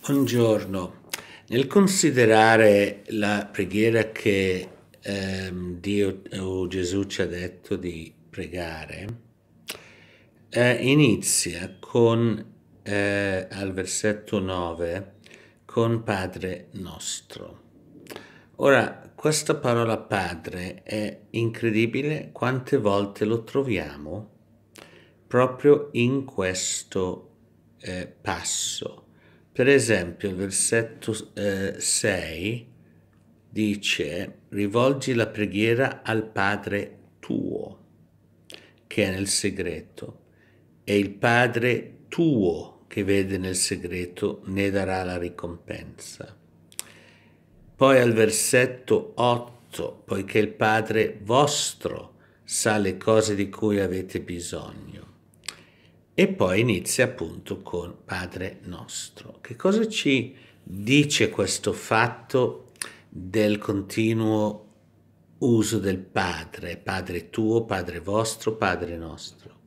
Buongiorno. Nel considerare la preghiera che ehm, Dio o Gesù ci ha detto di pregare, eh, inizia con, eh, al versetto 9 con Padre nostro. Ora, questa parola Padre è incredibile quante volte lo troviamo proprio in questo eh, passo per esempio il versetto 6 eh, dice rivolgi la preghiera al Padre tuo, che è nel segreto, e il Padre tuo che vede nel segreto ne darà la ricompensa. Poi al versetto 8, poiché il Padre vostro sa le cose di cui avete bisogno e poi inizia appunto con Padre nostro. Che cosa ci dice questo fatto del continuo uso del Padre, Padre tuo, Padre vostro, Padre nostro?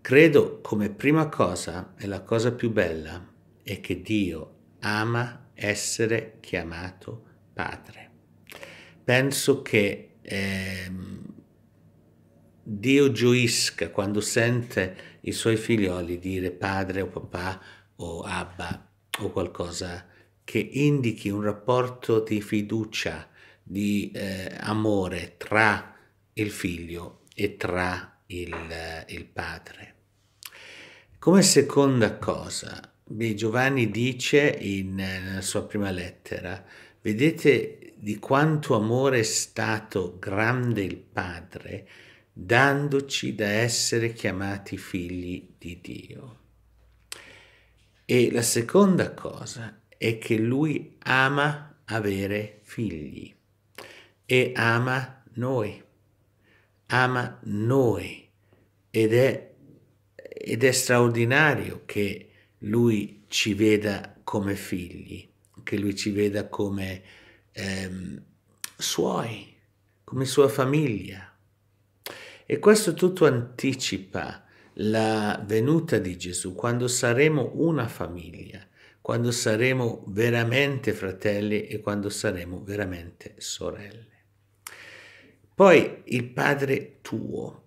Credo come prima cosa e la cosa più bella è che Dio ama essere chiamato Padre. Penso che eh, Dio gioisca quando sente i suoi figlioli dire padre o papà o abba o qualcosa che indichi un rapporto di fiducia, di eh, amore tra il figlio e tra il, eh, il padre. Come seconda cosa, Giovanni dice in, eh, nella sua prima lettera, vedete di quanto amore è stato grande il padre dandoci da essere chiamati figli di Dio. E la seconda cosa è che lui ama avere figli e ama noi, ama noi ed è, ed è straordinario che lui ci veda come figli, che lui ci veda come ehm, suoi, come sua famiglia, e questo tutto anticipa la venuta di Gesù, quando saremo una famiglia, quando saremo veramente fratelli e quando saremo veramente sorelle. Poi il Padre tuo.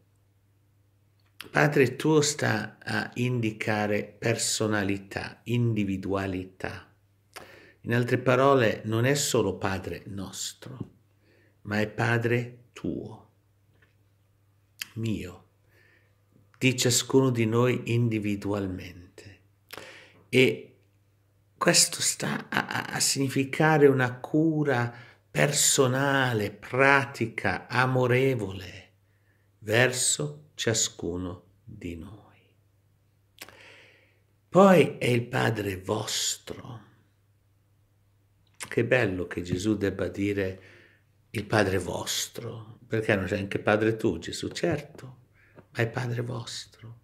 Padre tuo sta a indicare personalità, individualità. In altre parole, non è solo Padre nostro, ma è Padre tuo mio di ciascuno di noi individualmente. E questo sta a, a significare una cura personale, pratica, amorevole verso ciascuno di noi. Poi è il Padre vostro. Che bello che Gesù debba dire il Padre vostro, perché non c'è anche Padre tu, Gesù, certo, ma è Padre vostro.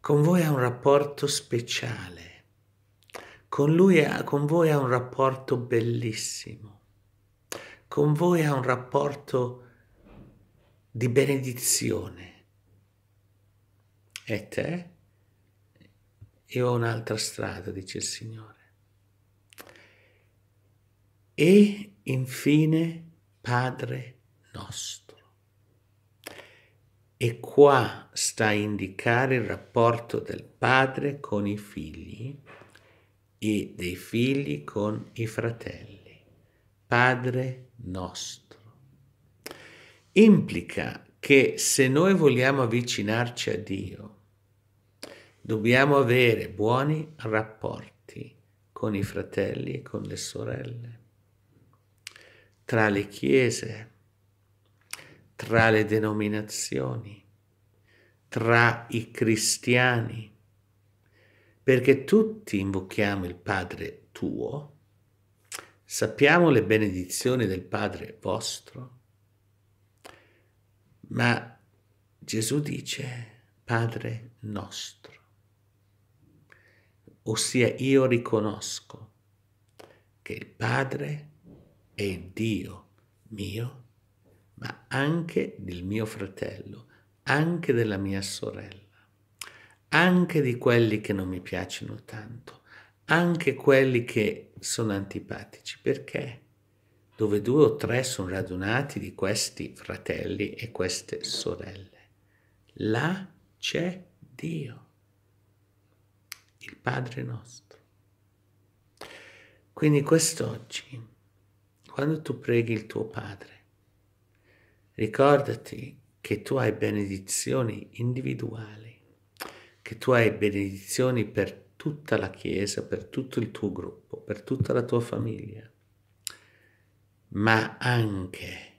Con voi ha un rapporto speciale, con lui ha, con voi ha un rapporto bellissimo, con voi ha un rapporto di benedizione. E te? Io ho un'altra strada, dice il Signore. E Infine, Padre nostro. E qua sta a indicare il rapporto del padre con i figli e dei figli con i fratelli. Padre nostro. Implica che se noi vogliamo avvicinarci a Dio, dobbiamo avere buoni rapporti con i fratelli e con le sorelle tra le chiese, tra le denominazioni, tra i cristiani, perché tutti invochiamo il Padre tuo, sappiamo le benedizioni del Padre vostro, ma Gesù dice Padre nostro, ossia io riconosco che il Padre è è Dio mio, ma anche del mio fratello, anche della mia sorella, anche di quelli che non mi piacciono tanto, anche quelli che sono antipatici. Perché? Dove due o tre sono radunati di questi fratelli e queste sorelle. Là c'è Dio, il Padre nostro. Quindi quest'oggi quando tu preghi il tuo Padre, ricordati che tu hai benedizioni individuali, che tu hai benedizioni per tutta la Chiesa, per tutto il tuo gruppo, per tutta la tua famiglia, ma anche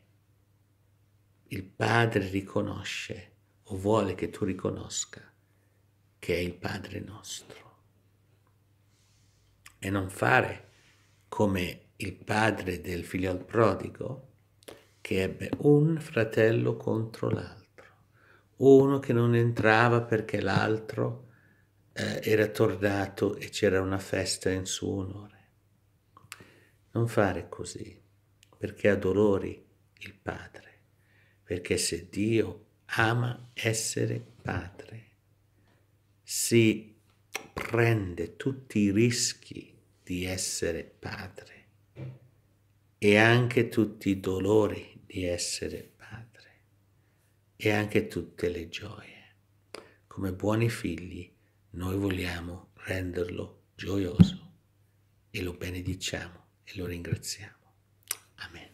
il Padre riconosce o vuole che tu riconosca che è il Padre nostro. E non fare come il padre del figlio al prodigo che ebbe un fratello contro l'altro, uno che non entrava perché l'altro eh, era tornato e c'era una festa in suo onore. Non fare così, perché ha il padre, perché se Dio ama essere padre, si prende tutti i rischi di essere padre e anche tutti i dolori di essere padre e anche tutte le gioie. Come buoni figli noi vogliamo renderlo gioioso e lo benediciamo e lo ringraziamo. Amen.